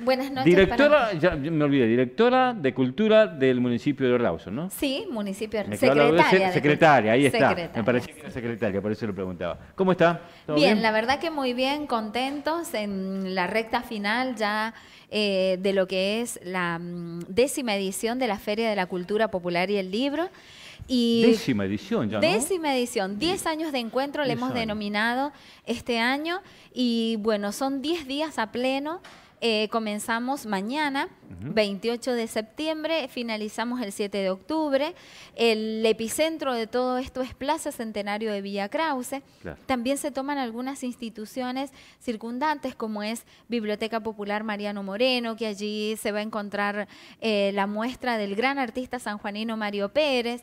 Buenas noches. Directora, ya me olvidé, directora de Cultura del municipio de Orlauso, ¿no? Sí, municipio Secretaria. secretaria, ahí está. me parecía que era secretaria, por eso lo preguntaba. ¿Cómo está? bien, la verdad que muy bien, contentos en la recta final ya eh, de lo que es la mm, décima edición de la Feria de la Cultura Popular y el Libro. Y décima edición ya. ¿no? Décima edición, diez años de encuentro le hemos denominado este año y bueno, son diez días a pleno eh, comenzamos mañana, 28 de septiembre, finalizamos el 7 de octubre. El epicentro de todo esto es Plaza Centenario de Villa Krause. También se toman algunas instituciones circundantes, como es Biblioteca Popular Mariano Moreno, que allí se va a encontrar eh, la muestra del gran artista sanjuanino Mario Pérez.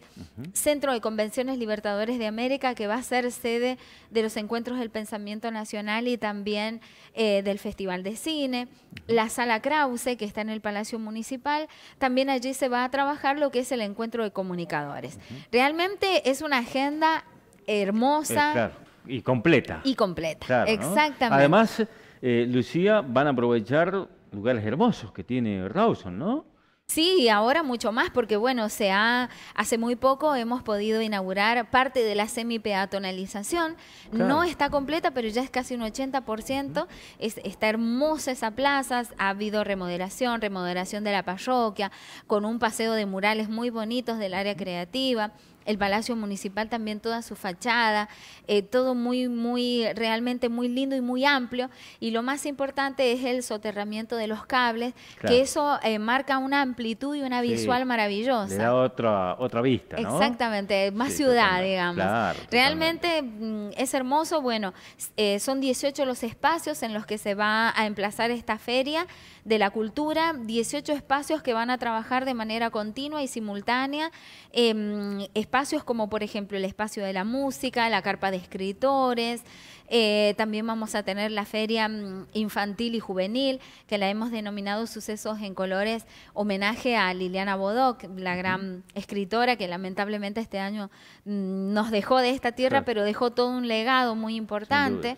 Centro de Convenciones Libertadores de América, que va a ser sede de los encuentros del pensamiento nacional y también eh, del Festival de Cine la sala Krause, que está en el Palacio Municipal, también allí se va a trabajar lo que es el encuentro de comunicadores. Realmente es una agenda hermosa. Eh, y completa. Y completa, exactamente. Además, eh, Lucía, van a aprovechar lugares hermosos que tiene Rawson, ¿no? Sí, ahora mucho más, porque bueno, se ha, hace muy poco hemos podido inaugurar parte de la semi-peatonalización. No está completa, pero ya es casi un 80%. Es, está hermosa esa plaza, ha habido remodelación, remodelación de la parroquia, con un paseo de murales muy bonitos del área creativa el Palacio Municipal también toda su fachada, eh, todo muy, muy, realmente muy lindo y muy amplio. Y lo más importante es el soterramiento de los cables, que eso eh, marca una amplitud y una visual maravillosa. Le da otra, otra vista, ¿no? Exactamente, más ciudad, digamos. Claro, realmente mm, es hermoso, bueno, eh, son 18 los espacios en los que se va a emplazar esta feria de la cultura, 18 espacios que van a trabajar de manera continua y simultánea, em, espacios como por ejemplo el espacio de la música, la carpa de escritores, eh, también vamos a tener la feria mm, infantil y juvenil, que la hemos denominado Sucesos en Colores, homenaje a Liliana Bodoc, la gran escritora que lamentablemente este año mm, nos dejó de esta tierra, pero dejó todo un legado muy importante.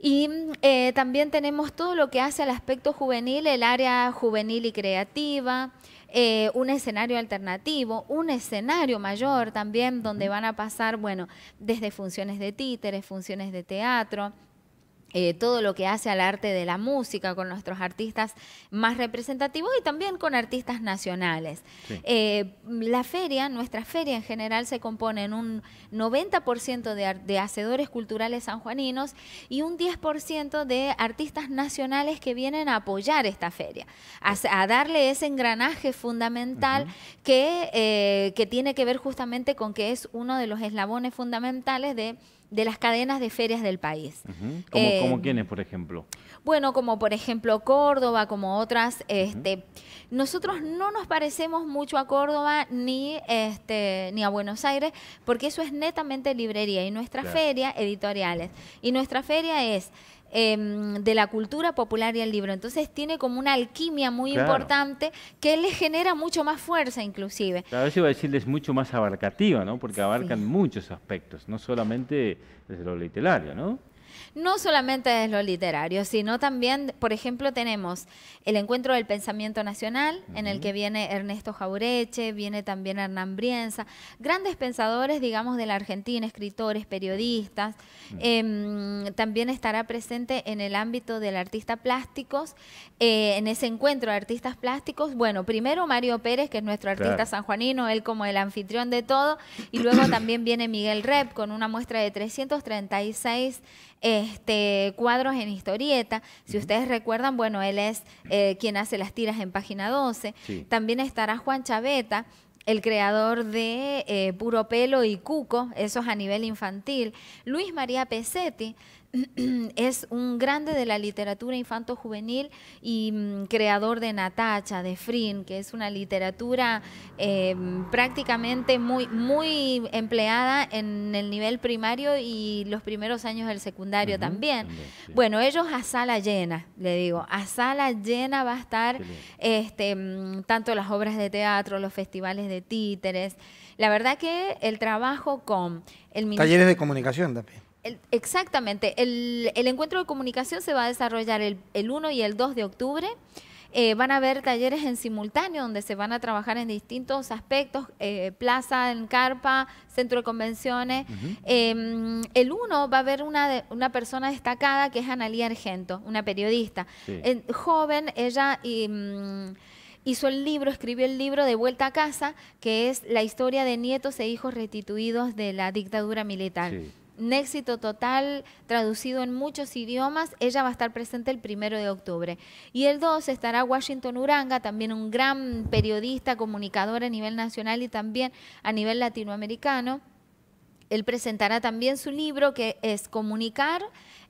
Y mm, eh, también tenemos todo lo que hace al aspecto juvenil, el área juvenil y creativa, eh, un escenario alternativo, un escenario mayor también donde van a pasar, bueno, desde funciones de títeres, funciones de teatro, eh, todo lo que hace al arte de la música con nuestros artistas más representativos y también con artistas nacionales. Eh, la feria, nuestra feria en general se compone en un 90% de, hacedores culturales sanjuaninos y un 10% de artistas nacionales que vienen a apoyar esta feria, a, darle ese engranaje fundamental que, eh, que tiene que ver justamente con que es uno de los eslabones fundamentales de de las cadenas de ferias del país. ¿Como, eh, quiénes, por ejemplo? Bueno, como por ejemplo Córdoba, como otras. Este, nosotros no nos parecemos mucho a Córdoba ni, este, ni a Buenos Aires, porque eso es netamente librería y nuestra feria editoriales. Y nuestra feria es Em, de la cultura popular y el libro. Entonces tiene como una alquimia muy importante que le genera mucho más fuerza inclusive. Claro, eso iba a decirles mucho más abarcativa, ¿no? Porque abarcan muchos aspectos, no solamente desde lo literario, ¿no? no solamente es lo literario, sino también, por ejemplo, tenemos el Encuentro del Pensamiento Nacional, en el que viene Ernesto Jaureche, viene también Hernán Brienza, grandes pensadores, digamos, de la Argentina, escritores, periodistas. Em, también estará presente en el ámbito del artista plásticos, eh, en ese encuentro de artistas plásticos, bueno, primero Mario Pérez, que es nuestro artista sanjuanino, él como el anfitrión de todo, y luego también viene Miguel Rep con una muestra de 336 este, cuadros en historieta. Si ustedes recuerdan, bueno, él es eh, quien hace las tiras en página 12. También estará Juan Chaveta, el creador de eh, Puro Pelo y Cuco, eso a nivel infantil. Luis María Pesetti, es un grande de la literatura infanto-juvenil y mm, creador de Natacha, de Frin, que es una literatura em, prácticamente muy, muy empleada en el nivel primario y los primeros años del secundario también. Bueno, ellos a sala llena, le digo, a sala llena va a estar este, mm, tanto las obras de teatro, los festivales de títeres. La verdad que el trabajo con el Talleres de comunicación también exactamente. El, encuentro de comunicación se va a desarrollar el, 1 y el 2 de octubre. Eh, van a haber talleres en simultáneo donde se van a trabajar en distintos aspectos, eh, plaza, en carpa, centro de convenciones. Em, el 1 va a haber una, una persona destacada que es Analía Argento, una periodista. joven, ella... Em, hizo el libro, escribió el libro De vuelta a casa, que es la historia de nietos e hijos restituidos de la dictadura militar un éxito total, traducido en muchos idiomas. Ella va a estar presente el primero de octubre. Y el 2 estará Washington Uranga, también un gran periodista, comunicador a nivel nacional y también a nivel latinoamericano. Él presentará también su libro que es Comunicar,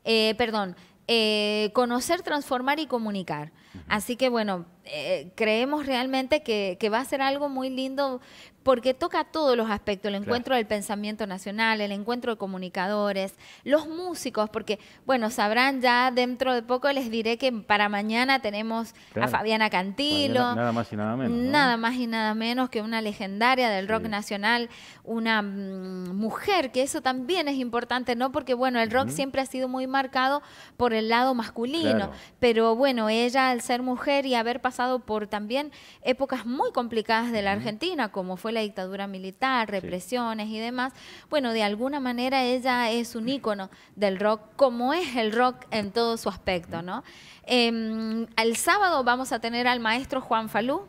eh, perdón, eh, conocer, transformar y comunicar. Así que bueno, eh, creemos realmente que, que, va a ser algo muy lindo porque toca todos los aspectos, el encuentro del pensamiento nacional, el encuentro de comunicadores, los músicos, porque, bueno, sabrán ya dentro de poco les diré que para mañana tenemos a Fabiana Cantilo. nada más y nada menos. Nada más y nada menos que una legendaria del rock nacional, una mm, mujer, que eso también es importante, ¿no? Porque, bueno, el rock siempre ha sido muy marcado por el lado masculino, pero bueno, ella al ser mujer y haber pasado por también épocas muy complicadas de la Argentina, como fue la dictadura militar, represiones y demás. Bueno, de alguna manera ella es un ícono del rock, como es el rock en todo su aspecto, ¿no? el em, sábado vamos a tener al maestro Juan Falú,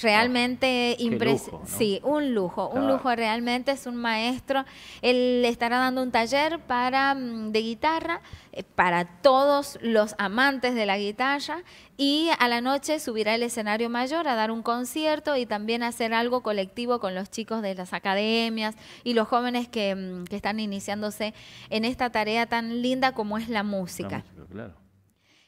Realmente oh, impresionante. Sí, un lujo, un lujo realmente. Es un maestro. Él estará dando un taller para, mm, de guitarra eh, para todos los amantes de la guitarra y a la noche subirá al escenario mayor a dar un concierto y también hacer algo colectivo con los chicos de las academias y los jóvenes que, mm, que están iniciándose en esta tarea tan linda como es la música.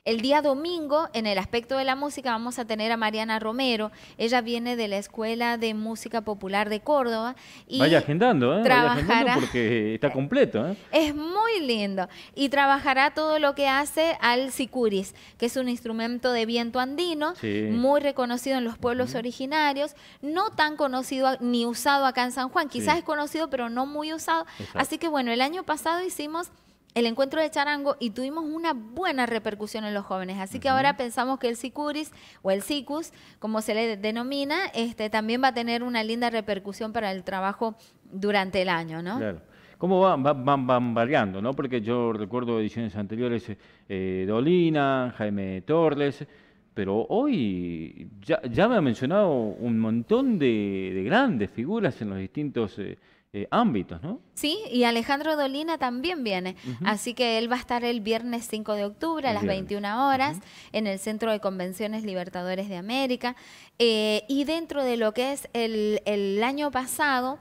El día domingo, en el aspecto de la música, vamos a tener a Mariana Romero. Ella viene de la Escuela de Música Popular de Córdoba. Y vaya agendando, ¿eh? Trabajará, porque está completo. ¿eh? Es muy lindo. Y trabajará todo lo que hace al sicuris, que es un instrumento de viento andino, muy reconocido en los pueblos originarios, no tan conocido ni usado acá en San Juan. Quizás es conocido, pero no muy usado. Así que bueno, el año pasado hicimos el encuentro de charango y tuvimos una buena repercusión en los jóvenes. Así que ahora pensamos que el Sicuris o el Sicus, como se le denomina, este, también va a tener una linda repercusión para el trabajo durante el año, ¿no? Claro. ¿Cómo van, variando, no? Porque yo recuerdo ediciones anteriores, eh, Dolina, Jaime Torres, pero hoy ya, me ha mencionado un montón de, grandes figuras en los distintos... Eh, eh, ámbitos, ¿no? Sí, y Alejandro Dolina también viene. Así que él va a estar el viernes 5 de octubre a las 21 horas en el Centro de Convenciones Libertadores de América. Eh, y dentro de lo que es el, año pasado,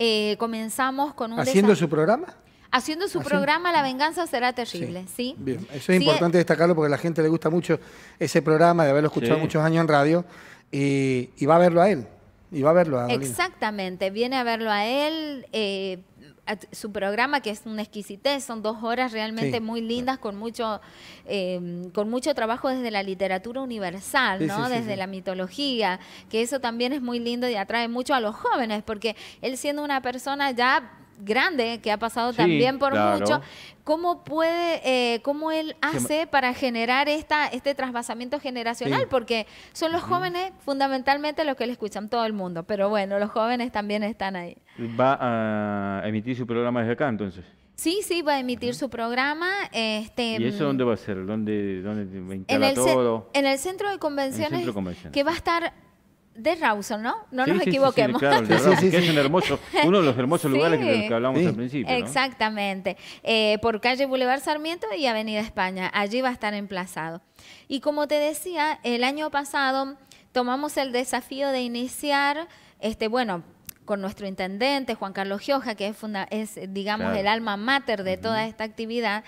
eh, comenzamos con un... ¿Haciendo su programa? haciendo su programa La Venganza será terrible, sí. Bien, eso es importante destacarlo porque a la gente le gusta mucho ese programa, de haberlo escuchado muchos años en radio, y, va a verlo a él. Y va a verlo a él. Exactamente, viene a verlo a él. Eh, su programa que es una exquisitez, son dos horas realmente muy lindas con mucho em, con mucho trabajo desde la literatura universal, ¿no? desde la mitología, que eso también es muy lindo y atrae mucho a los jóvenes porque él siendo una persona ya grande que ha pasado también por mucho. ¿Cómo puede, eh, cómo él hace para generar esta, este trasvasamiento generacional? Porque son los jóvenes fundamentalmente los que le escuchan todo el mundo, pero bueno, los jóvenes también están ahí. ¿Va a emitir su programa desde acá entonces? Sí, sí, va a emitir su programa. Este, ¿Y eso mm, dónde va a ser? ¿Dónde, dónde va en el todo? En el centro de convenciones. que va a estar de Rawson, ¿no? No nos equivoquemos. es un hermoso, uno de los hermosos lugares de los que hablamos al principio. Exactamente. Eh, por calle Boulevard Sarmiento y Avenida España. Allí va a estar emplazado. Y como te decía, el año pasado tomamos el desafío de iniciar, este, bueno, con nuestro intendente, Juan Carlos Gioja, que es, funda digamos, el alma mater de toda esta actividad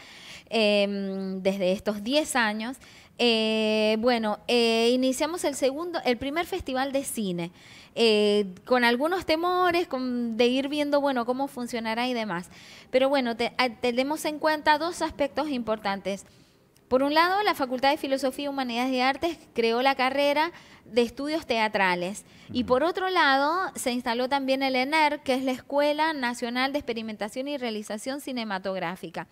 em, desde estos 10 años. Eh, bueno, eh, iniciamos el segundo, el primer festival de cine, eh, con algunos temores de ir viendo, bueno, cómo funcionará y demás. Pero bueno, ah, tenemos en cuenta dos aspectos importantes. Por un lado, la Facultad de Filosofía, y Humanidades y Artes creó la carrera de estudios teatrales. Y por otro lado, se instaló también el ENER, que es la Escuela Nacional de Experimentación y Realización Cinematográfica.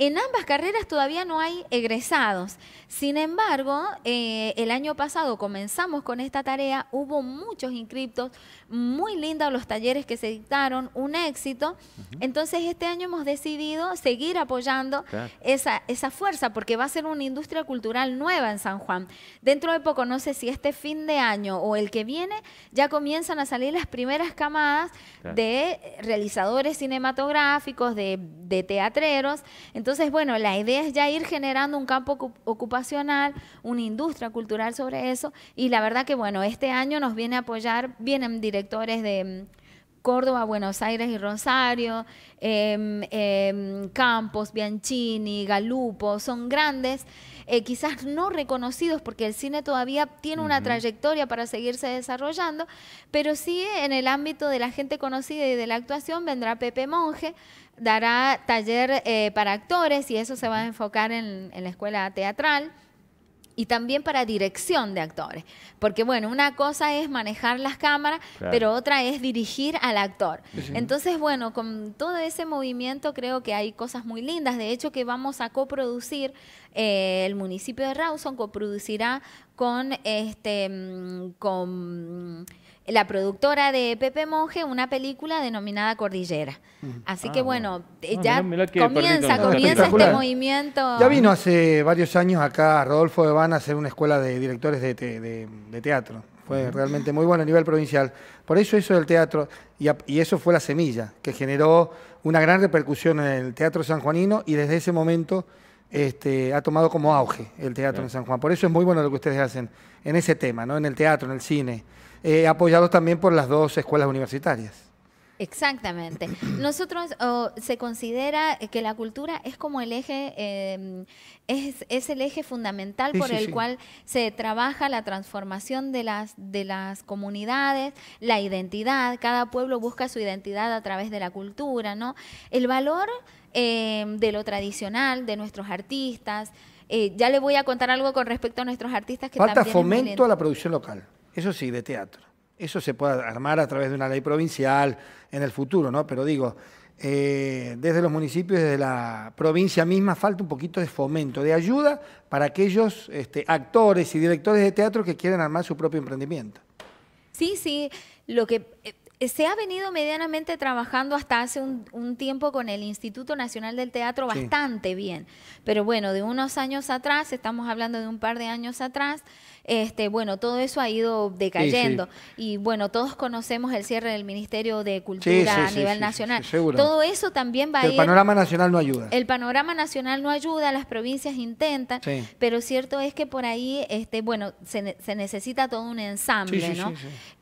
En ambas carreras todavía no hay egresados. Sin embargo, eh, el año pasado comenzamos con esta tarea, hubo muchos inscriptos, muy lindos los talleres que se dictaron, un éxito. Entonces, este año hemos decidido seguir apoyando esa, fuerza, porque va a ser una industria cultural nueva en San Juan. Dentro de poco, no sé si este fin de año o el que viene, ya comienzan a salir las primeras camadas de realizadores cinematográficos, de, de teatreros. Entonces, bueno, la idea es ya ir generando un campo ocupacional, una industria cultural sobre eso, y la verdad que, bueno, este año nos viene a apoyar, vienen directores de... Mm, Córdoba, Buenos Aires y Rosario, em, em, Campos, Bianchini, Galupo, son grandes, eh, quizás no reconocidos porque el cine todavía tiene una trayectoria para seguirse desarrollando, pero sí en el ámbito de la gente conocida y de la actuación vendrá Pepe Monge, dará taller eh, para actores y eso se va a enfocar en, la escuela teatral y también para dirección de actores. Porque bueno, una cosa es manejar las cámaras, pero otra es dirigir al actor. Entonces, bueno, con todo ese movimiento creo que hay cosas muy lindas. De hecho, que vamos a coproducir eh, el municipio de Rawson coproducirá con, este, mm, con la productora de Pepe Monge una película denominada Cordillera. Mm. Así ah, que bueno, eh, ya comienza, este movimiento. Ya vino hace varios años acá Rodolfo de Van a hacer una escuela de directores de, teatro. Fue realmente muy bueno a nivel provincial. Por eso eso del teatro, y, y eso fue la semilla, que generó una gran repercusión en el teatro sanjuanino y desde ese momento este, ha tomado como auge el teatro en San Juan. Por eso es muy bueno lo que ustedes hacen en ese tema, ¿no? en el teatro, en el cine, eh, apoyados también por las dos escuelas universitarias. Exactamente. Nosotros se considera que la cultura es como el eje, em, es, el eje fundamental por el cual se trabaja la transformación de las, de las comunidades, la identidad. Cada pueblo busca su identidad a través de la cultura, ¿no? El valor em, de lo tradicional, de nuestros artistas. Eh, ya le voy a contar algo con respecto a nuestros artistas que Falta fomento a la producción local, eso sí, de teatro. Eso se puede armar a través de una ley provincial en el futuro, ¿no? Pero digo, eh, desde los municipios, desde la provincia misma, falta un poquito de fomento, de ayuda para aquellos este, actores y directores de teatro que quieren armar su propio emprendimiento. Sí, sí. Lo que eh, se ha venido medianamente trabajando hasta hace un, tiempo con el Instituto Nacional del Teatro bastante bien, pero bueno, de unos años atrás, estamos hablando de un par de años atrás, este, bueno, todo eso ha ido decayendo. Y bueno, todos conocemos el cierre del Ministerio de Cultura a nivel nacional. todo eso también va a ir. El panorama nacional no ayuda. El panorama nacional no ayuda, las provincias intentan, pero cierto es que por ahí, este, bueno, se, necesita todo un ensamble, ¿no?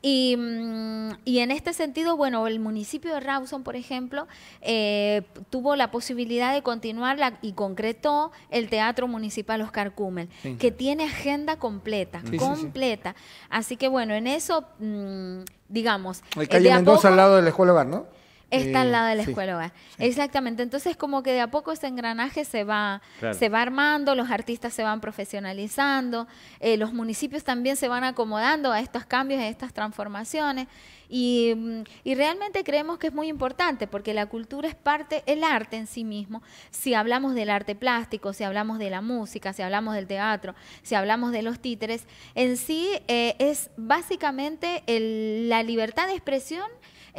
Mm, y en este este sentido, bueno, el municipio de Rawson, por ejemplo, eh, tuvo la posibilidad de continuar y concretó el Teatro Municipal Oscar Cumel, que tiene agenda completa, completa. Así que bueno, en eso, mm, digamos... Hay calle Mendoza al lado de la escuela bar, ¿no? Está al eh, lado de la escuela hogar. Exactamente. Entonces, como que de a poco ese engranaje se va, se va armando, los artistas se van profesionalizando, eh, los municipios también se van acomodando a estos cambios, a estas transformaciones. Mm, y, realmente creemos que es muy importante porque la cultura es parte, el arte en sí mismo, si hablamos del arte plástico, si hablamos de la música, si hablamos del teatro, si hablamos de los títeres, en sí eh, es básicamente la libertad de expresión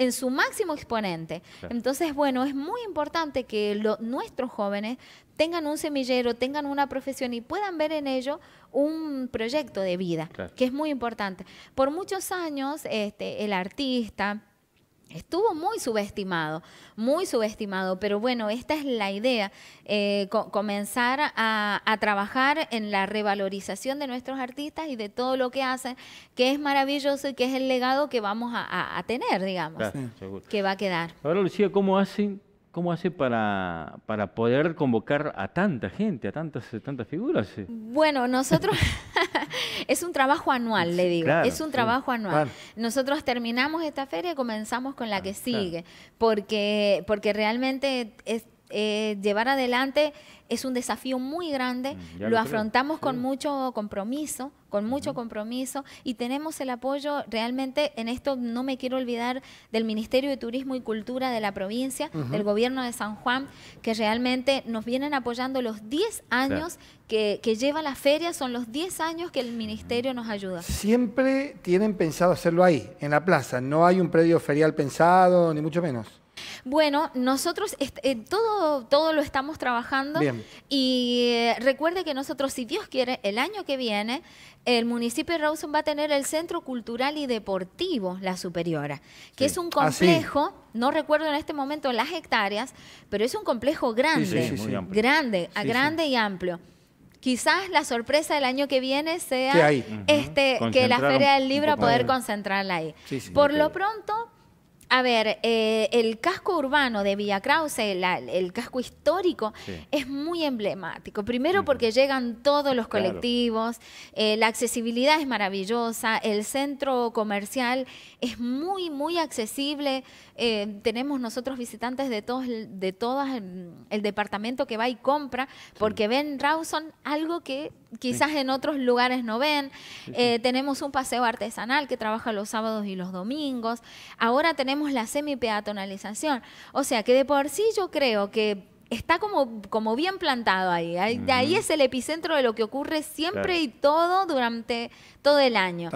en su máximo exponente. Entonces, bueno, es muy importante que nuestros jóvenes tengan un semillero, tengan una profesión y puedan ver en ello un proyecto de vida, que es muy importante. Por muchos años, este, el artista, Estuvo muy subestimado, muy subestimado, pero bueno, esta es la idea, eh, comenzar a, trabajar en la revalorización de nuestros artistas y de todo lo que hacen, que es maravilloso y que es el legado que vamos a, tener, digamos, que va a quedar. Ahora, Lucía, ¿cómo hacen ¿Cómo hace para, para poder convocar a tanta gente, a tantas, tantas figuras? Bueno, nosotros es un trabajo anual, le digo, es un trabajo anual. Nosotros terminamos esta feria y comenzamos con la que sigue, porque, porque realmente es eh, llevar adelante es un desafío muy grande, mm, lo, afrontamos con mucho compromiso, con mucho compromiso y tenemos el apoyo realmente en esto, no me quiero olvidar del Ministerio de Turismo y Cultura de la provincia, del gobierno de San Juan, que realmente nos vienen apoyando los 10 años que, que, lleva la feria, son los 10 años que el ministerio nos ayuda. Siempre tienen pensado hacerlo ahí, en la plaza, no hay un predio ferial pensado, ni mucho menos. Bueno, nosotros eh, todo, todo lo estamos trabajando y eh, recuerde que nosotros, si Dios quiere, el año que viene, el municipio de Rawson va a tener el Centro Cultural y Deportivo La Superiora, que es un ah, complejo, no recuerdo en este momento las hectáreas, pero es un complejo grande, grande, grande y amplio quizás la sorpresa del año que viene sea que este que la Feria del Libro poder concentrarla ahí. Por lo pronto a ver, eh, el casco urbano de Villa Krause, el casco histórico, es muy emblemático. Primero porque llegan todos los colectivos, eh, la accesibilidad es maravillosa, el centro comercial es muy, muy accesible. Eh, tenemos nosotros visitantes de todos, de todas mm, el, departamento que va y compra, porque ven Rawson algo que quizás en otros lugares no ven. tenemos un paseo artesanal que trabaja los sábados y los domingos. Ahora tenemos la semi-peatonalización. O sea que de por sí yo creo que está como, como bien plantado ahí. ahí es el epicentro de lo que ocurre siempre y todo durante todo el año.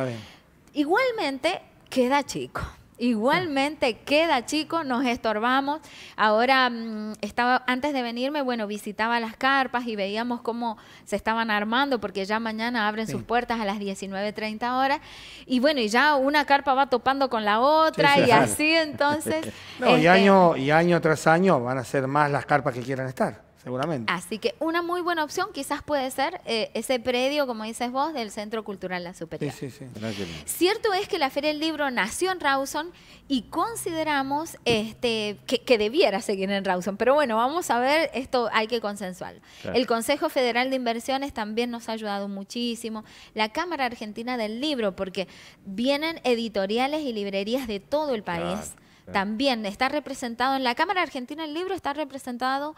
Igualmente, queda chico. Igualmente queda, chico, nos estorbamos. Ahora mm, estaba antes de venirme, bueno, visitaba las carpas y veíamos cómo se estaban armando porque ya mañana abren sus puertas a las 19:30 horas y bueno, y ya una carpa va topando con la otra y así entonces y este, año y año tras año van a ser más las carpas que quieran estar seguramente. Así que una muy buena opción quizás puede ser eh, ese predio, como dices vos, del Centro Cultural La Superior. Sí, sí, sí. Cierto es que la Feria del Libro nació en Rawson y consideramos este, que, debiera seguir en Rawson. Pero bueno, vamos a ver, esto hay que consensuarlo. El Consejo Federal de Inversiones también nos ha ayudado muchísimo. La Cámara Argentina del Libro, porque vienen editoriales y librerías de todo el país. También está representado en la Cámara Argentina del Libro, está representado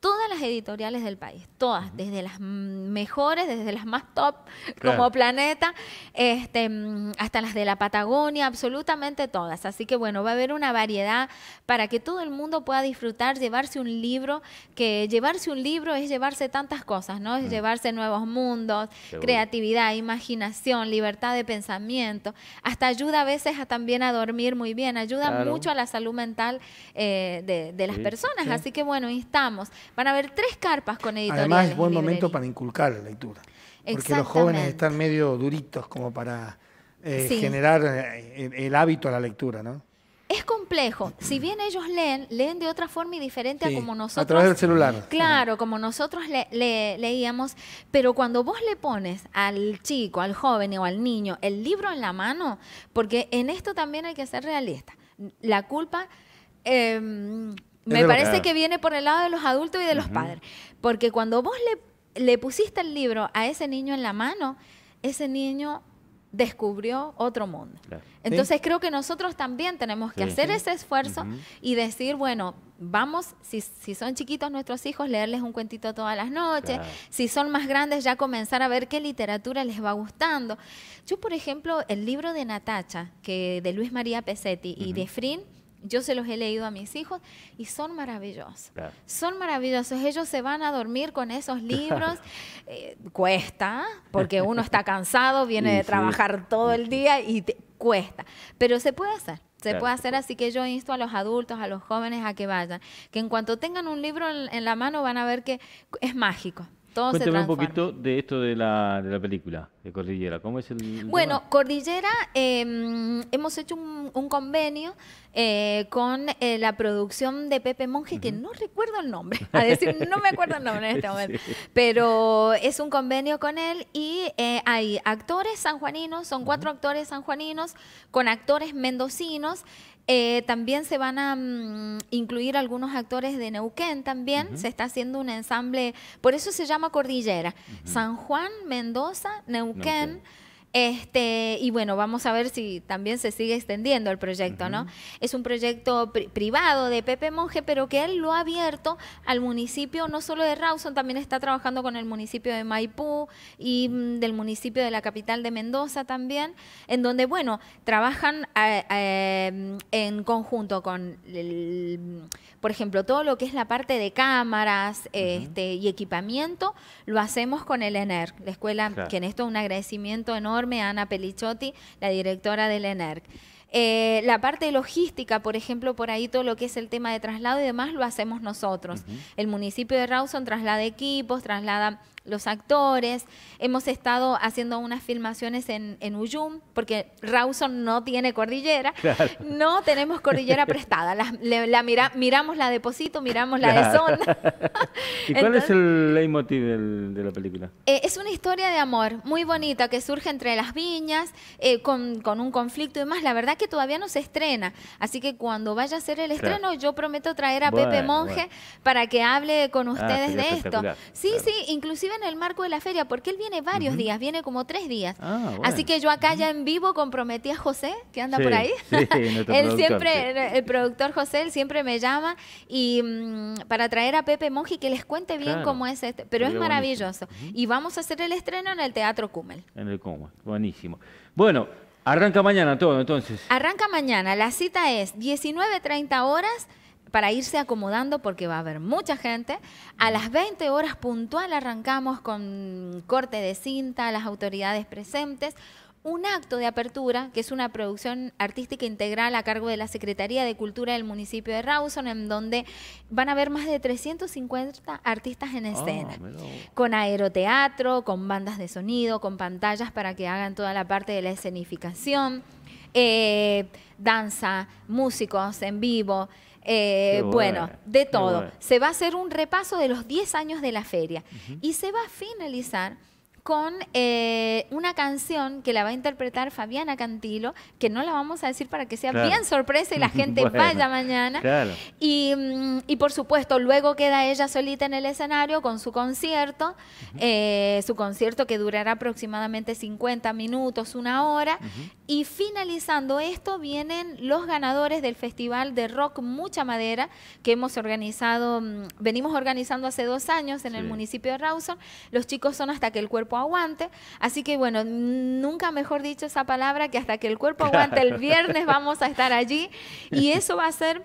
todas las editoriales del país, todas, desde las mejores, desde las más top como Planeta, este, hasta las de la Patagonia, absolutamente todas. Así que bueno, va a haber una variedad para que todo el mundo pueda disfrutar, llevarse un libro, que llevarse un libro es llevarse tantas cosas, ¿no? Es llevarse nuevos mundos, creatividad, imaginación, libertad de pensamiento, hasta ayuda a veces a, también a dormir muy bien, ayuda mucho a la salud mental eh, de, las personas. Así que bueno, instamos Van a haber tres carpas con editoriales. Además, es buen momento para inculcar la lectura. Porque los jóvenes están medio duritos como para eh, generar eh, el, hábito a la lectura, ¿no? Es complejo. Si bien ellos leen, leen de otra forma y diferente a como nosotros. A través del celular. Claro, como nosotros leíamos. Pero cuando vos le pones al chico, al joven o al niño el libro en la mano, porque en esto también hay que ser realista. La culpa. Em, me parece que, viene por el lado de los adultos y de los padres. Porque cuando vos le, pusiste el libro a ese niño en la mano, ese niño descubrió otro mundo. Entonces creo que nosotros también tenemos que hacer ese esfuerzo y decir, bueno, vamos, si, son chiquitos nuestros hijos, leerles un cuentito todas las noches, si son más grandes ya comenzar a ver qué literatura les va gustando. Yo, por ejemplo, el libro de Natacha, que de Luis María Pesetti y de Frin, yo se los he leído a mis hijos y son maravillosos. Son maravillosos. Ellos se van a dormir con esos libros. Eh, cuesta, porque uno está cansado, viene de trabajar todo el día y cuesta. Pero se puede hacer. Se puede hacer así que yo insto a los adultos, a los jóvenes a que vayan, que en cuanto tengan un libro en la mano van a ver que es mágico un poquito de esto de la, película, de Cordillera. ¿Cómo es el.? Bueno, Cordillera, em, hemos hecho un, convenio eh, con eh, la producción de Pepe Monge, que no recuerdo el nombre, a decir, no me acuerdo el nombre en este momento, pero es un convenio con él y eh, hay actores sanjuaninos, son cuatro actores sanjuaninos, con actores mendocinos. Eh, también se van a mm, incluir algunos actores de Neuquén también. Se está haciendo un ensamble, por eso se llama Cordillera. San Juan, Mendoza, Neuquén este, y bueno, vamos a ver si también se sigue extendiendo el proyecto, ¿no? Es un proyecto privado de Pepe Monge, pero que él lo ha abierto al municipio, no solo de Rawson, también está trabajando con el municipio de Maipú y mm, del municipio de la capital de Mendoza también, en donde, bueno, trabajan eh, eh, en conjunto con, por ejemplo, todo lo que es la parte de cámaras este, y equipamiento, lo hacemos con el ENER, la escuela, que en esto es un agradecimiento enorme Ana Pelichotti, la directora del ENERC. Eh, la parte logística, por ejemplo, por ahí todo lo que es el tema de traslado y demás lo hacemos nosotros. El municipio de Rawson traslada equipos, traslada los actores, hemos estado haciendo unas filmaciones en, en Uyum, porque Rawson no tiene cordillera, no tenemos cordillera prestada, la, miramos la de Posito, miramos la de Zona. ¿Y cuál es el leitmotiv de la película? Eh, es una historia de amor muy bonita que surge entre las viñas, eh, con, un conflicto y más, la verdad que todavía no se estrena, así que cuando vaya a ser el estreno yo prometo traer a Pepe Monje para que hable con ah, ustedes de esto. Sí, sí, inclusive en el marco de la feria, porque él viene varios días, viene como tres días. Ah, Así que yo acá ya en vivo comprometí a José, que anda por ahí. él siempre, el productor José, él siempre me llama y mm, para traer a Pepe Monji que les cuente bien cómo es este, pero es maravilloso. Y vamos a hacer el estreno en el Teatro Cumel. En el Cumel, buenísimo. Bueno, Arranca mañana todo, entonces. Arranca mañana. La cita es 19.30 horas para irse acomodando porque va a haber mucha gente. A las 20 horas puntual arrancamos con corte de cinta, las autoridades presentes. Un acto de apertura, que es una producción artística integral a cargo de la Secretaría de Cultura del municipio de Rawson, en donde van a haber más de 350 artistas en ah, escena, con aeroteatro, con bandas de sonido, con pantallas para que hagan toda la parte de la escenificación, eh, danza, músicos en vivo. Eh, bueno, de todo. Se va a hacer un repaso de los 10 años de la feria y se va a finalizar con eh, una canción que la va a interpretar Fabiana Cantilo, que no la vamos a decir para que sea bien sorpresa y la gente vaya mañana. Mm, y, por supuesto, luego queda ella solita en el escenario con su concierto, eh, su concierto que durará aproximadamente 50 minutos, una hora. Y finalizando esto vienen los ganadores del Festival de Rock Mucha Madera, que hemos organizado, mm, venimos organizando hace dos años en el municipio de Rawson. Los chicos son hasta que el cuerpo aguante. Así que bueno, nunca mejor dicho esa palabra que hasta que el cuerpo aguante el viernes vamos a estar allí y eso va a ser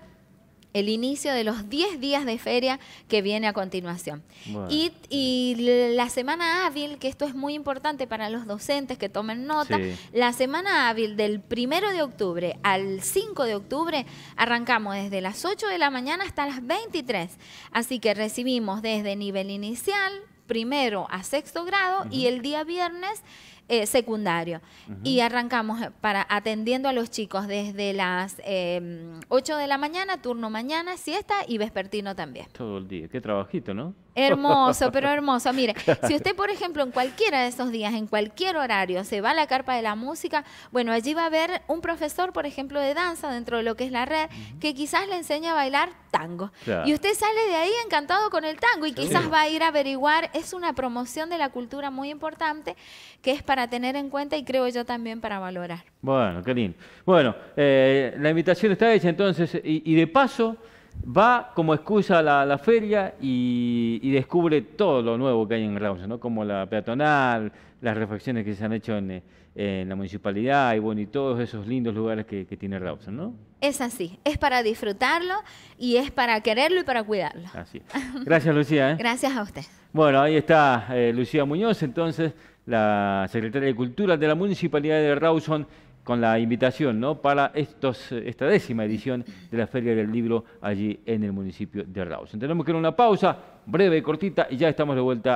el inicio de los 10 días de feria que viene a continuación. Y, la semana hábil, que esto es muy importante para los docentes que tomen nota, la semana hábil del 1 de octubre al 5 de octubre arrancamos desde las 8 de la mañana hasta las 23. Así que recibimos desde nivel inicial, primero a sexto grado y el día viernes eh, secundario. Y arrancamos eh, para atendiendo a los chicos desde las 8 em, de la mañana, turno mañana, siesta y vespertino también. Todo el día. Qué trabajito, ¿no? Hermoso, pero hermoso. Mire, si usted, por ejemplo, en cualquiera de esos días, en cualquier horario, se va a la carpa de la música, bueno, allí va a haber un profesor, por ejemplo, de danza dentro de lo que es la red, que quizás le enseña a bailar tango. Y usted sale de ahí encantado con el tango y quizás va a ir a averiguar. Es una promoción de la cultura muy importante que es para tener en cuenta y creo yo también para valorar. Bueno, qué lindo. Bueno, eh, la invitación está hecha entonces y, y de paso va como excusa a la, feria y, descubre todo lo nuevo que hay en Rawson, ¿no? como la peatonal, las refacciones que se han hecho en, la municipalidad y, bueno, y todos esos lindos lugares que, tiene Rawson, ¿no? Es así, es para disfrutarlo y es para quererlo y para cuidarlo. Gracias, Lucía. ¿eh? Gracias a usted. Bueno, ahí está eh, Lucía Muñoz, entonces, la secretaria de Cultura de la Municipalidad de Rawson con la invitación ¿no? para estos, esta décima edición de la Feria del Libro allí en el municipio de Rawson. Tenemos que ir a una pausa breve, y cortita, y ya estamos de vuelta.